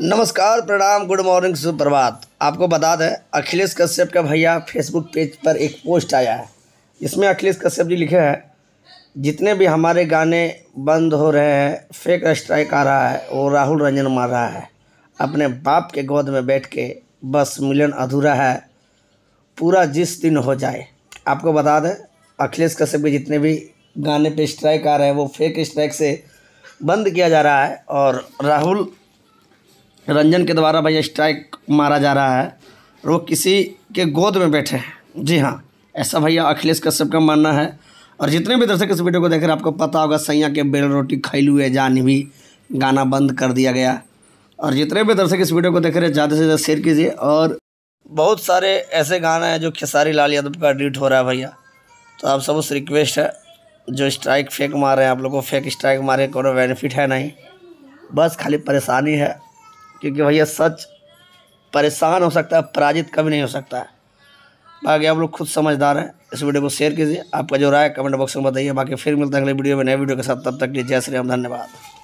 नमस्कार प्रणाम good morning सुप्रभात आपको बता दें अखिलेश कश्यप का भैया फेसबुक पेज पर एक पोस्ट आया है इसमें अखिलेश कश्यप जी लिखे हैं जितने भी हमारे गाने बंद हो रहे हैं फेक स्ट्राइक आ रहा है वो राहुल रंजन मार रहा है अपने बाप के गोद में बैठ के बस मिलन अधूरा है पूरा जिस दिन हो जाए आपको बता दें अखिलेश कश्यप के जितने भी गाने पे स्ट्राइक आ रहे हैं वो फेक स्ट्राइक से बंद किया जा रहा है और राहुल रंजन के द्वारा भैया स्ट्राइक मारा जा रहा है और वो किसी के गोद में बैठे हैं जी हाँ ऐसा भैया अखिलेश कश्यप का मानना है और जितने भी दर्शक इस वीडियो को देख रहे हैं आपको पता होगा सैया के बेल रोटी लुए है भी गाना बंद कर दिया गया और जितने भी दर्शक इस वीडियो को देख रहे हैं ज़्यादा से ज़्यादा शेयर कीजिए और बहुत सारे ऐसे गाना हैं जो खेसारी लाल यादव का एडिट हो रहा है भैया तो आप सब उससे रिक्वेस्ट है जो स्ट्राइक फेंक मार रहे हैं आप लोग को फेक स्ट्राइक मारे कोई बेनिफिट है नहीं बस खाली परेशानी है क्योंकि भैया सच परेशान हो सकता है पराजित कभी नहीं हो सकता है बाकी आप लोग खुद समझदार हैं इस वीडियो को शेयर कीजिए आपका जो राय कमेंट बॉक्स में बताइए बाकी फिर मिलते हैं अगले वीडियो में नए वीडियो के साथ तब तक लीजिए लिए जय श्री राम धन्यवाद